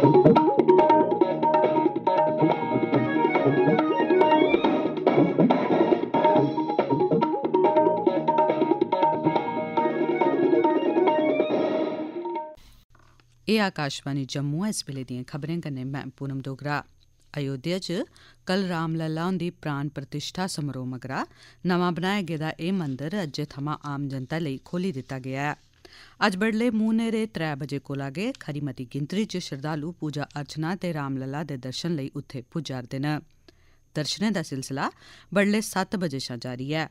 ਇਹ ਆਕਾਸ਼ਵਾਣੀ ਜੰਮੂ ਇਸ ਵੇਲੇ ਦੀਆਂ ਖਬਰਾਂ ਕਨੇ ਮੈਂ ਪੂਨਮ ਡੋਗਰਾ ਅਯੋਧਿਆ 'ਚ ਕੱਲ ਰਾਮ ਲੱਲਾ ਦੀ ਪ੍ਰਾਨ ਪ੍ਰਤਿਸ਼ਠਾ ਸਮਾਰੋਹ ਮਗਰਾ ਨਵਾਂ ਬਣਾਇਆ ਗਿਆ ਇਹ ਮੰਦਿਰ ਅੱਜ ਥਮਾ ਆਮ ਜਨਤਾ ਲਈ ਖੋਲੀ ਦਿੱਤਾ ਗਿਆ ਹੈ ਅੱਜ ਬੜਲੇ ਮੂਨੇਰੇ 3 ਵਜੇ ਕੋ ਲਾਗੇ ਖਰੀਮਤੀ ਮਤੀ ਗਿੰਤਰੀ ਚ ਸ਼ਰਦਾਲੂ ਪੂਜਾ ਅਰਚਨਾ ਤੇ ਰਾਮ ਲਲਾ ਦੇ ਦਰਸ਼ਨ ਲਈ ਉੱਥੇ ਪੁਜਾਰ ਨੇ ਦਰਸ਼ਨਾਂ ਦਾ سلسلہ ਬੜਲੇ 7 ਵਜੇ ਸ਼ਾ ਜਾਰੀ ਹੈ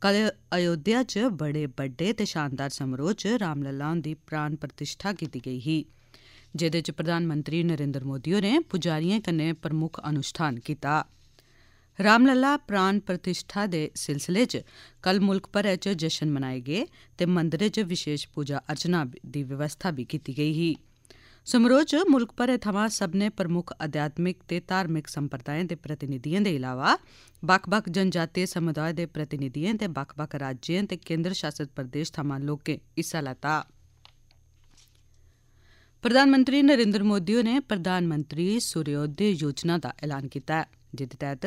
ਕੱਲ ਅਯੋਧਿਆ ਚ ਬੜੇ ਵੱਡੇ ਤੇ ਸ਼ਾਨਦਾਰ ਸਮਾਰੋਹ ਚ ਰਾਮ ਲਲਾ ਦੀ ਪ੍ਰਾਨ ਪ੍ਰਤਿਸ਼ਠਾ ਕੀਤੀ ਗਈ ਹੀ ਜਿਹਦੇ ਚ ਪ੍ਰਧਾਨ ਮੰਤਰੀ ਨਰਿੰਦਰ ਮੋਦੀ ਹੋਰੇ ਪੁਜਾਰੀਆਂ ਕਨੇ ਪ੍ਰਮੁੱਖ ਅਨੁਸ਼ਠਾਨ ਕੀਤਾ रामलला प्राण प्रतिष्ठा दे सिलसिले च कल मुल्ख भरै च जश्न मनाए गे ते मंदरै च विशेष पूजा अर्चना दी व्यवस्था भी कीती गई ही समारोह च मुल्ख भरै थमां सब्भनें प्रमुख अध्यात्मिक ते धार्मिक संप्रदायें दे प्रतिनिधियें दे इलावा बक्ख बक्ख जनजातीय समुदाय दे प्रतिनिधियें ते बक्ख बक्ख राज्यें ते केंद्र शासित प्रदेश थमां लोकें हिस्सा लैता प्रधानमंत्री नरेन्द्र मोदी होरें प्रधानमंत्री सूर्योदय योजना दा ऐलान कीता ऐ ਜਿਸ ਤਹਿਤ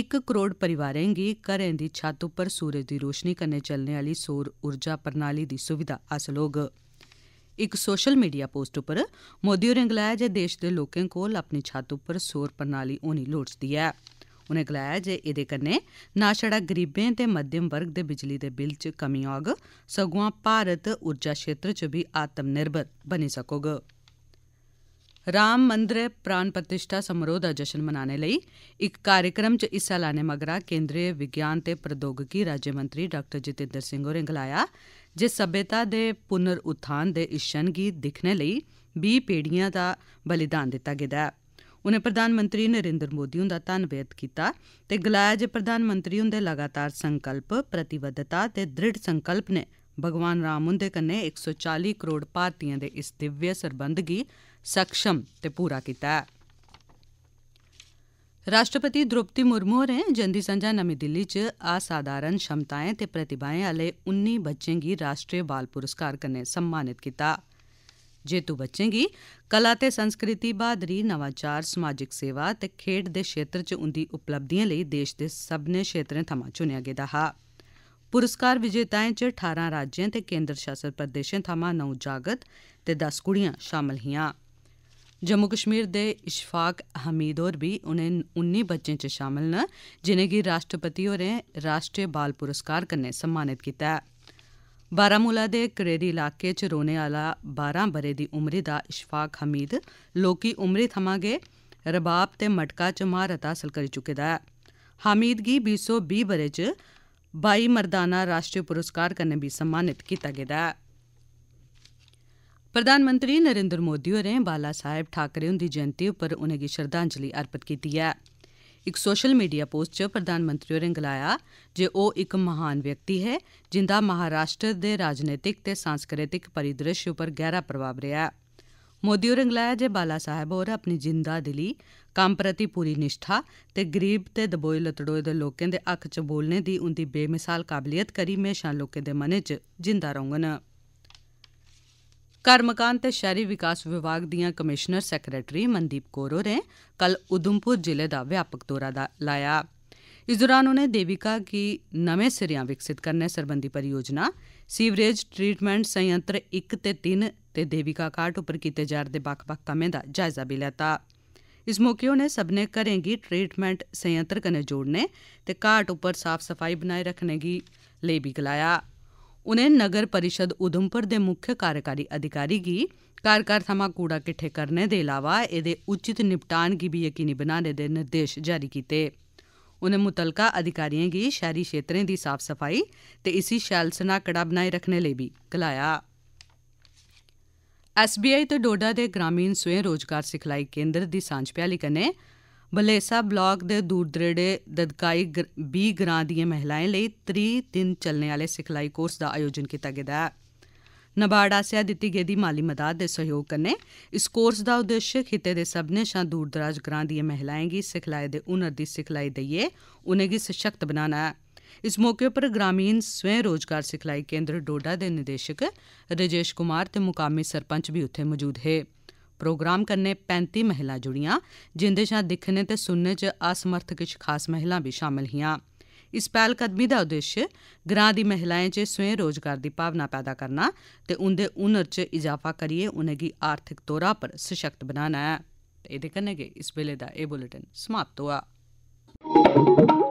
1 ਕਰੋੜ ਪਰਿਵਾਰਾਂ ਦੀ ਘਰਾਂ ਦੀ ਛੱਤ ਉੱਪਰ ਸੂਰਜ ਦੀ ਰੋਸ਼ਨੀ ਕੰਨੇ ਚੱਲਣ ਵਾਲੀ ਸੌਰ ਊਰਜਾ ਪ੍ਰਣਾਲੀ ਦੀ ਸੁਵਿਧਾ ਹਾਸਲ ਲੋਗ ਇੱਕ ਸੋਸ਼ਲ ਮੀਡੀਆ ਪੋਸਟ ਉੱਪਰ ਮੋਦੀ ਹੋਰਿੰ ਗਲਾਇਆ ਜੇ ਦੇਸ਼ ਦੇ ਲੋਕਾਂ ਕੋਲ ਆਪਣੀ ਛੱਤ ਉੱਪਰ ਸੌਰ ਪ੍ਰਣਾਲੀ ਹੋਣੀ ਲੋੜਦੀ ਹੈ ਉਨੇ ਗਲਾਇਆ ਜੇ ਇਹਦੇ ਕੰਨੇ ਨਾਸ਼ੜਾ ਗਰੀਬਾਂ ਤੇ ਮੱਧਮ ਵਰਗ ਦੇ ਬਿਜਲੀ ਦੇ ਬਿੱਲ 'ਚ ਕਮੀ ਆਗ ਸਗੋਂ ਭਾਰਤ ਊਰਜਾ ਖੇਤਰ 'ਚ ਵੀ ਆਤਮ ਨਿਰਭਰ ਬਣ ਸਕੋਗਾ ਰਾਮ ਮੰਦਿਰ ਪ੍ਰਾਨ ਪ੍ਰਤਿਸ਼ਠਾ ਸਮਾਰੋਹ ਦਾ ਜਸ਼ਨ ਮਨਾਣੇ ਲਈ ਇੱਕ ਕਾਰਜਕ੍ਰਮ 'ਚ ਹਿੱਸਾ ਲੈਣੇ ਮਗਰਾ ਕੇਂਦਰੀ ਵਿਗਿਆਨ ਤੇ ਪ੍ਰਦੋਗਿਕੀ ਰਾਜ ਮੰਤਰੀ ਡਾਕਟਰ ਜਤਿੰਦਰ ਸਿੰਘ ਹੋਰੇ ਗਲਾਇਆ ਜੇ ਸਭਿਤਾ ਦੇ ਪੁਨਰ ਉਥਾਨ ਦੇ ਇਸ਼ਨ ਗੀ ਦਿਖਣੇ ਲਈ 20 ਪੇੜੀਆਂ ਦਾ ਬਲੀਦਾਨ ਦਿੱਤਾ ਗਿਆ ਉਹਨੇ ਪ੍ਰਧਾਨ ਮੰਤਰੀ ਨਰਿੰਦਰ ਮੋਦੀ ਹੁੰਦਾ ਧੰਨਵਾਦ ਕੀਤਾ ਤੇ ਗਲਾਇਆ ਜੇ ਪ੍ਰਧਾਨ ਮੰਤਰੀ ਹੁੰਦੇ ਲਗਾਤਾਰ ਸੰਕਲਪ ਪ੍ਰਤੀਬੱਧਤਾ ਤੇ ਦ੍ਰਿੜ ਸੰਕਲਪ ਨੇ ਭਗਵਾਨ ਰਾਮ ਹੁੰਦੇ ਕੰਨੇ 140 ਕਰੋੜ ਭਾਰਤੀਆਂ ਦੇ ਇਸ ਦਿਵਯ ਸਰਬੰਧਗੀ सक्षम ते पूरा कीता ऐ राश्ट्रपति द्रौपदी मुर्मू होरें जंदी संझा नमीं दिल्ली च असाधारण क्षमताएं ते प्रतिभाएं आह्ले उन्नी बच्चें गी राश्ट्री बाल पुरस्कार कन्नै सम्मानित कीता जेत्तू बच्चें गी कला ते संस्कृति ब्हादरी नवाचार समाजिक सेवा ते खेड्ड दे क्षेत्र च उंदी उपलब्धिएं लेई देश दे सब्भनें क्षेत्रें थमां चुनेआ गेदा हा पुरस्कार विजेताएं च ठारां राज्यें ते केन्द्र शासित प्रदेशें थमां नौ जागत ते दस कुड़ियां शामल हिआं जम्मू कश्मीर दे इशफाक हमीद होर बी उनें उन्नी बच्चें च शामल न जिनेंगी राष्ट्रपति होरें राष्ट्री बाल पुरस्कार कन्नै सम्मानित कीता ऐ बारामूला दे करेरी इलाके च रौह्ने आह्ला बारां ब'रे दी उमरी दा इशफाक हमीद लौह्की उमरी थमां गै रबाब ते मटका च म्हारत हासल करी चुके दा ऐ हमीद गी बीह् सौ बीह् ब'रे च बाई मर्दाना राष्ट्री पुरस्कार कन्नै बी सम्मानित कीता गेदा ऐ प्रधानमंत्री नरेंद्र मोदी होरें बाला साहेब ठाकरे हुंदी जयंति उप्पर उनेंगी श्रद्धांजलि अर्पित कीती ऐ इक सोशल मीडिया पोस्ट च प्रधानमंत्री होरें गलाया जे ओह् इक महान व्यक्ति हे जिंदा महाराष्ट्र दे राजनीतिक ते सांस्कृतिक परिदृश्य उप्पर गैहरा प्रभाव रेआ ऐ मोदी होरें गलाया जे बाला साहेब होर अपनी जिंदा दिली कम्म प्रति पूरी निश्ठा ते गरीब ते दबोए लतड़ोए दे लोकें दे हक्क च बोलने दी उंदी बेमिसाल काबलियत करी म्हेशां लोकें दे मनै च जींदा रौह्ङन ਘਰ ਤੇ ਸ਼ਹਿਰੀ ਵਿਕਾਸ ਵਿਭਾਗ ਦੀਆਂ ਕਮਿਸ਼ਨਰ ਸੈਕਟਰੀ ਮਨਦੀਪ ਕੌਰ ਹੋਰੇ ਕੱਲ ਉਦਮਪੁਰ ਜ਼ਿਲ੍ਹੇ ਦਾ ਵਿਆਪਕ ਦੌਰਾ ਲਾਇਆ ਇਸ ਦੌਰਾਨ ਉਹਨੇ ਦੇਵਿਕਾ ਕੀ ਨਵੇਂ ਸਿਰਿਆਂ ਵਿਕਸਿਤ ਕਰਨੇ ਸਰਬੰਧੀ ਪਰਿਯੋਜਨਾ ਸੀਵਰੇਜ ਟ੍ਰੀਟਮੈਂਟ ਸੰਯੰਤਰ 1 ਤੇ 3 ਤੇ ਦੇਵਿਕਾ ਘਾਟ ਉੱਪਰ ਕੀਤੇ ਜਾ ਰਹੇ ਬਕ-ਬਕ ਕੰਮਾਂ ਦਾ ਜਾਇਜ਼ਾ ਵੀ ਲਿਆਤਾ ਇਸ ਮੌਕੇ ਉਹਨੇ ਸਭ ਨੇ ਕਰੇਗੀ ਟ੍ਰੀਟਮੈਂਟ ਸੰਯੰਤਰ ਕਨੇ ਜੋੜਨੇ ਤੇ ਘਾਟ ਉੱਪਰ ਸਾਫ਼ ਸਫਾਈ ਬਣਾਈ ਰੱਖਣੇ ਦੀ ਲਈ ਵੀ ਗਲਾਇਆ ਉਨੇ ਨਗਰ ਪਰਿਸ਼ਦ ਉਦਮਪੁਰ ਦੇ ਮੁੱਖ ਕਾਰਜਕਾਰੀ ਅਧਿਕਾਰੀ ਕੀ ਕਾਰਕਾਰ ਸਮਾ ਕੂੜਾ ਕਿੱਠੇ ਕਰਨੇ ਦੇ ਇਲਾਵਾ ਇਹਦੇ ਉਚਿਤ ਨਿਪਟਾਨ ਗੀ ਵੀ ਯਕੀਨੀ ਬਣਾਣੇ ਦੇ ਨਿਰਦੇਸ਼ ਜਾਰੀ ਕੀਤੇ ਉਹਨੇ ਮੁਤਲਕਾ ਅਧਿਕਾਰੀਆਂ ਗੀ ਸ਼ਹਿਰੀ ਖੇਤਰਾਂ ਦੀ ਸਾਫ਼ ਸਫਾਈ ਤੇ ਇਸੀ ਸ਼ੈਲਸਨਾ ਕੜਾ ਬਣਾਈ ਰੱਖਣੇ ਲਈ ਵੀ ਕਲਾਇਆ ਐਸਬੀਆਈ ਤੇ ਡੋਡਾ ਦੇ ਗ੍ਰਾਮੀਣ ਸਵੈ ਰੋਜ਼ਗਾਰ ਸਿਖਲਾਈ ਕੇਂਦਰ ਦੀ ਸਾਂਝ ਪਿਆਲੀ ਕਨੇ ਬਲੇਸਾ ਬਲਾਕ ਦੇ ਦੂਰ ਦਰੇੜੇ ਦਦਕਾਈ 20 ਗ੍ਰਾਂ ਦੀਆਂ ਮਹਿਲਾਵਾਂ ਲਈ 3 ਦਿਨ ਚੱਲਣ ਵਾਲੇ ਸਿਖਲਾਈ ਕੋਰਸ ਦਾ ਆਯੋਜਨ ਕੀਤਾ ਗਿਆ ਹੈ ਨਬਾਰਡ ਆਸਿਆ ਦਿੱਤੀ ਗਈ ਦੀ ਮਾਲੀ ਮਦਦ ਦੇ ਸਹਿਯੋਗ ਕਰਨੇ ਇਸ ਕੋਰਸ ਦਾ ਉਦੇਸ਼ ਖਿੱਤੇ ਦੇ ਸਭਨੇ ਸ਼ਾਂ ਦੂਰਦਰਾਜ ਗ੍ਰਾਂ ਦੀਆਂ ਮਹਿਲਾਵਾਂ ਗੀ ਸਿਖਲਾਈ ਦੇ ਹੁਨਰ ਦੀ ਸਿਖਲਾਈ ਦਈਏ ਉਨ੍ਹਾਂ ਗੀ ਸਸ਼ਕਤ ਬਣਾਣਾ ਇਸ ਮੌਕੇ मौके उप्पर ਸਵੈ ਰੋਜ਼ਗਾਰ ਸਿਖਲਾਈ ਕੇਂਦਰ ਡੋਡਾ ਦੇ दे ਰਜੇਸ਼ ਕੁਮਾਰ ਤੇ ਮੁਕਾਮੀ ਸਰਪੰਚ ਵੀ ਉੱਥੇ ਮੌਜੂਦ ਹੈ ਪ੍ਰੋਗਰਾਮ ਕਰਨੇ 35 ਮਹਿਲਾ ਜੁੜੀਆਂ ਜਿੰਦੇ ਸ਼ਾ ਦਿਖਣੇ ਤੇ ਸੁਣਨੇ ਚ ਅਸਮਰਥ ਕਿਛ ਖਾਸ ਮਹਿਲਾ ਵੀ ਸ਼ਾਮਲ ਹੀਆਂ ਇਸ ਪਹਿਲ ਕਦਮੀ ਦਾ ਉਦੇਸ਼ ਗ੍ਰਾਂ ਦੀ ਮਹਿਲਾਵਾਂ 'ਚ ਸਵੈ ਰੋਜ਼ਗਾਰ ਦੀ ਭਾਵਨਾ ਪੈਦਾ ਕਰਨਾ ਤੇ ਉਹਦੇ ਉਨਰ 'ਚ ਇਜ਼ਾਫਾ ਕਰੀਏ ਉਹਨਾਂ ਦੀ ਆਰਥਿਕ ਤੌਰਾ ਪਰ ਸਸ਼ਕਤ ਬਣਾਉਣਾ ਹੈ ਤੇ ਇਹਦੇ ਕਨੇਗੇ ਇਸ ਵੇਲੇ ਦਾ ਇਹ ਬੁਲੇਟਿਨ ਸਮਾਪਤ ਹੋਆ